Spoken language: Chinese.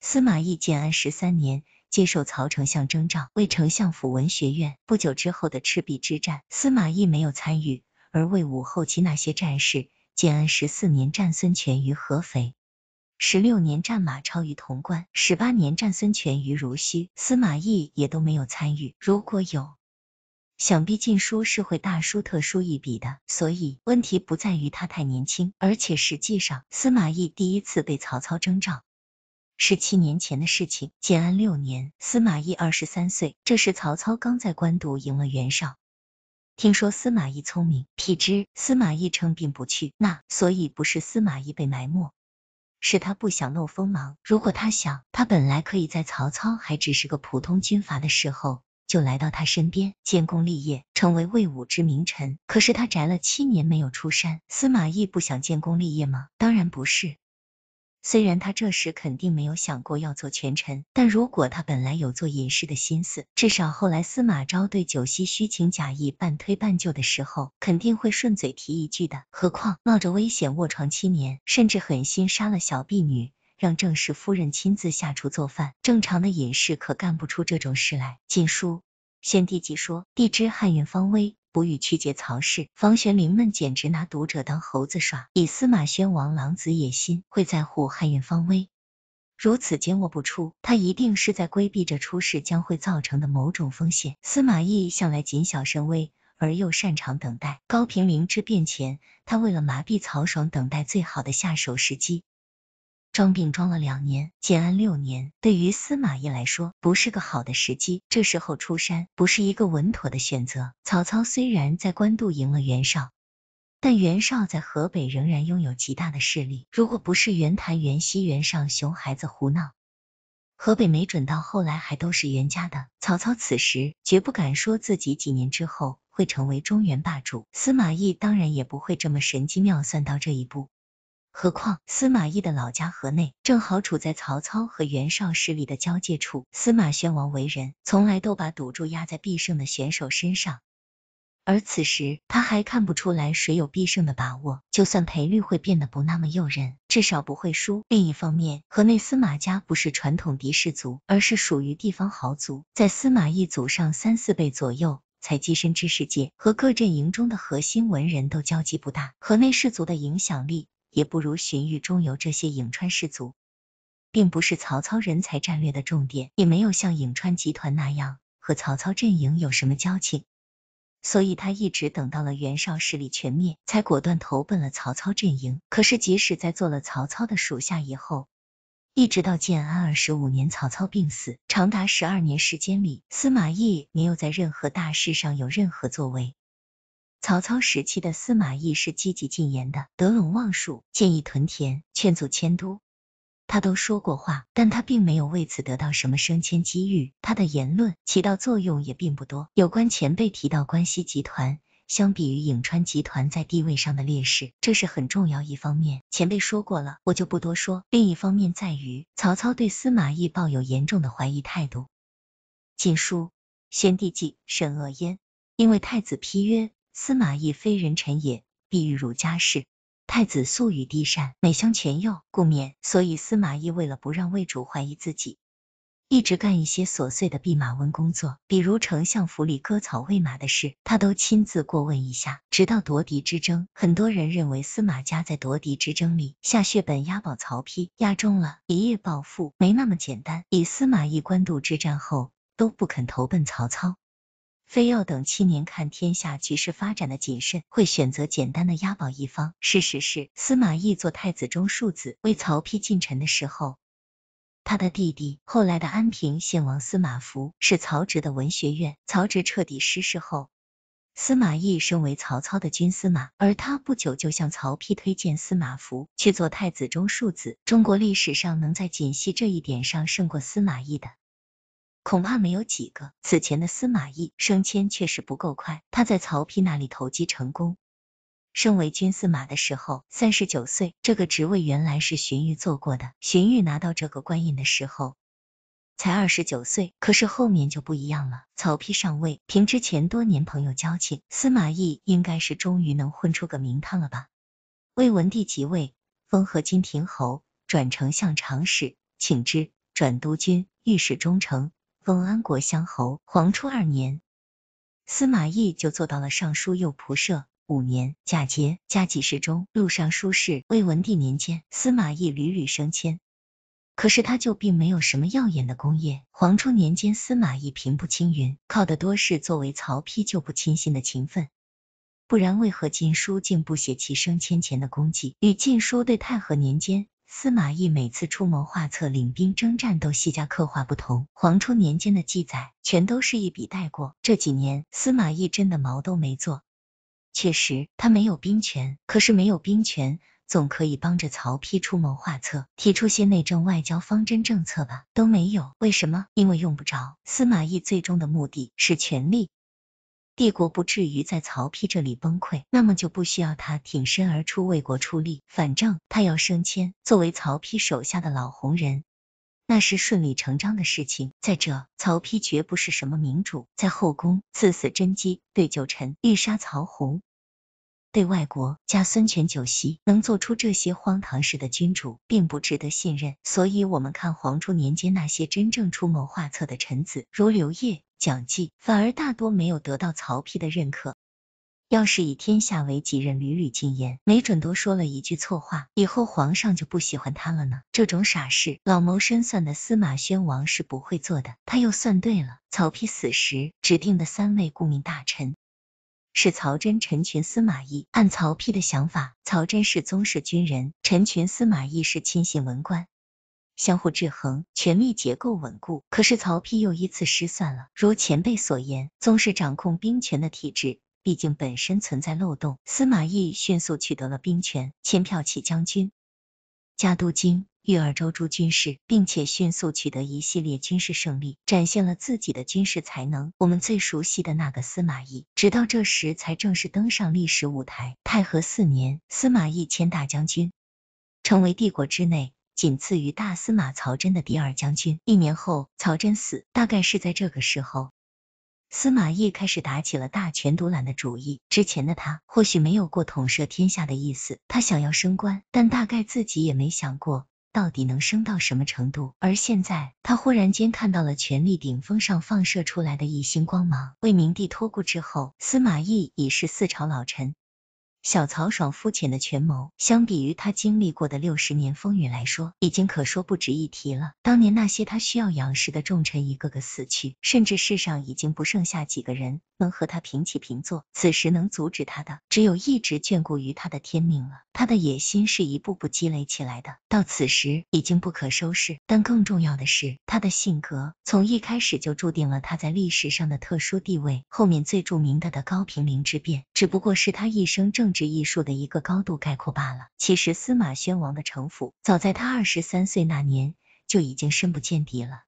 司马懿建安十三年接受曹丞相征召为丞相府文学院，不久之后的赤壁之战，司马懿没有参与，而魏武后期那些战事，建安十四年战孙权于合肥，十六年战马超于潼关，十八年战孙权于濡须，司马懿也都没有参与。如果有，想必《晋书》是会大书特书一笔的。所以问题不在于他太年轻，而且实际上司马懿第一次被曹操征召。是七年前的事情，建安六年，司马懿二十三岁，这时曹操刚在官渡赢了袁绍。听说司马懿聪明，辟之司马懿称病不去，那所以不是司马懿被埋没，是他不想露锋芒。如果他想，他本来可以在曹操还只是个普通军阀的时候就来到他身边，建功立业，成为魏武之名臣。可是他宅了七年没有出山，司马懿不想建功立业吗？当然不是。虽然他这时肯定没有想过要做权臣，但如果他本来有做隐士的心思，至少后来司马昭对九溪虚情假意、半推半就的时候，肯定会顺嘴提一句的。何况冒着危险卧床七年，甚至狠心杀了小婢女，让正室夫人亲自下厨做饭，正常的隐士可干不出这种事来。锦书。先帝即说，帝之汉运方微，不欲曲节曹氏。房玄龄们简直拿读者当猴子耍。以司马宣王狼子野心，会在乎汉运方微？如此缄默不出，他一定是在规避着出事将会造成的某种风险。司马懿向来谨小慎微，而又擅长等待。高平陵之变前，他为了麻痹曹爽，等待最好的下手时机。装病装了两年，建安六年对于司马懿来说不是个好的时机，这时候出山不是一个稳妥的选择。曹操虽然在官渡赢了袁绍，但袁绍在河北仍然拥有极大的势力，如果不是袁谭、袁熙、袁尚熊孩子胡闹，河北没准到后来还都是袁家的。曹操此时绝不敢说自己几年之后会成为中原霸主，司马懿当然也不会这么神机妙算到这一步。何况司马懿的老家河内正好处在曹操和袁绍势力的交界处。司马宣王为人从来都把赌注压在必胜的选手身上，而此时他还看不出来谁有必胜的把握。就算赔率会变得不那么诱人，至少不会输。另一方面，河内司马家不是传统嫡氏族，而是属于地方豪族，在司马懿祖上三四辈左右才跻身知识界，和各阵营中的核心文人都交集不大。河内氏族的影响力。也不如荀彧、钟繇这些颍川士族，并不是曹操人才战略的重点，也没有像颍川集团那样和曹操阵营有什么交情，所以他一直等到了袁绍势力全灭，才果断投奔了曹操阵营。可是即使在做了曹操的属下以后，一直到建安二十五年曹操病死，长达十二年时间里，司马懿没有在任何大事上有任何作为。曹操时期的司马懿是积极进言的，德陇望术，建议屯田，劝阻迁都，他都说过话，但他并没有为此得到什么升迁机遇，他的言论起到作用也并不多。有关前辈提到关西集团，相比于颍川集团在地位上的劣势，这是很重要一方面，前辈说过了，我就不多说。另一方面在于曹操对司马懿抱有严重的怀疑态度，《晋书·先帝纪》沈鄂焉，因为太子批曰。司马懿非人臣也，必欲辱家事。太子素与帝善，每相权右，故免。所以司马懿为了不让魏主怀疑自己，一直干一些琐碎的弼马温工作，比如丞相府里割草喂马的事，他都亲自过问一下。直到夺嫡之争，很多人认为司马家在夺嫡之争里下血本押宝曹丕，押中了，一夜暴富，没那么简单。以司马懿官渡之战后都不肯投奔曹操。非要等七年看天下局势发展的谨慎，会选择简单的押宝一方。事实是，司马懿做太子中庶子，为曹丕进臣的时候，他的弟弟后来的安平献王司马孚是曹植的文学院。曹植彻底失势后，司马懿身为曹操的军司马，而他不久就向曹丕推荐司马孚去做太子中庶子。中国历史上能在锦细这一点上胜过司马懿的。恐怕没有几个。此前的司马懿升迁确实不够快。他在曹丕那里投机成功，升为军司马的时候三十九岁。这个职位原来是荀彧做过的。荀彧拿到这个官印的时候才二十九岁，可是后面就不一样了。曹丕上位，凭之前多年朋友交情，司马懿应该是终于能混出个名堂了吧？魏文帝即位，封河津亭侯，转丞相长史，请之，转都军御史中丞。封安国乡侯，黄初二年，司马懿就做到了尚书右仆射。五年，假节，假己事中，录尚书事。魏文帝年间，司马懿屡屡升迁，可是他就并没有什么耀眼的功业。黄初年间，司马懿平步青云，靠的多是作为曹丕旧部亲信的勤奋，不然为何《晋书》竟不写其升迁前的功绩？与《晋书》对太和年间。司马懿每次出谋划策、领兵征战都细加刻画，不同黄初年间的记载全都是一笔带过。这几年司马懿真的毛都没做，确实他没有兵权，可是没有兵权总可以帮着曹丕出谋划策，提出些内政外交方针政策吧？都没有，为什么？因为用不着。司马懿最终的目的是权力。帝国不至于在曹丕这里崩溃，那么就不需要他挺身而出为国出力。反正他要升迁，作为曹丕手下的老红人，那是顺理成章的事情。再者，曹丕绝不是什么明主，在后宫赐死甄姬，对旧臣欲杀曹洪，对外国加孙权酒席，能做出这些荒唐事的君主，并不值得信任。所以，我们看黄初年间那些真正出谋划策的臣子，如刘烨。讲济反而大多没有得到曹丕的认可。要是以天下为己任，屡屡进言，没准多说了一句错话，以后皇上就不喜欢他了呢。这种傻事，老谋深算的司马宣王是不会做的。他又算对了，曹丕死时指定的三位顾命大臣是曹真、陈群、司马懿。按曹丕的想法，曹真是宗室军人，陈群、司马懿是亲信文官。相互制衡，权力结构稳固。可是曹丕又一次失算了。如前辈所言，宗室掌控兵权的体制，毕竟本身存在漏洞。司马懿迅速取得了兵权，迁骠骑将军，加都京遇二州诸军事，并且迅速取得一系列军事胜利，展现了自己的军事才能。我们最熟悉的那个司马懿，直到这时才正式登上历史舞台。太和四年，司马懿迁大将军，成为帝国之内。仅次于大司马曹真的第二将军。一年后，曹真死，大概是在这个时候，司马懿开始打起了大权独揽的主意。之前的他或许没有过统摄天下的意思，他想要升官，但大概自己也没想过到底能升到什么程度。而现在，他忽然间看到了权力顶峰上放射出来的一星光芒。魏明帝托孤之后，司马懿已是四朝老臣。小曹爽肤浅的权谋，相比于他经历过的六十年风雨来说，已经可说不值一提了。当年那些他需要仰视的重臣一个个死去，甚至世上已经不剩下几个人能和他平起平坐。此时能阻止他的，只有一直眷顾于他的天命了。他的野心是一步步积累起来的，到此时已经不可收拾。但更重要的是，他的性格从一开始就注定了他在历史上的特殊地位。后面最著名的的高平陵之变，只不过是他一生正。是艺术的一个高度概括罢了。其实司马宣王的城府，早在他二十三岁那年就已经深不见底了。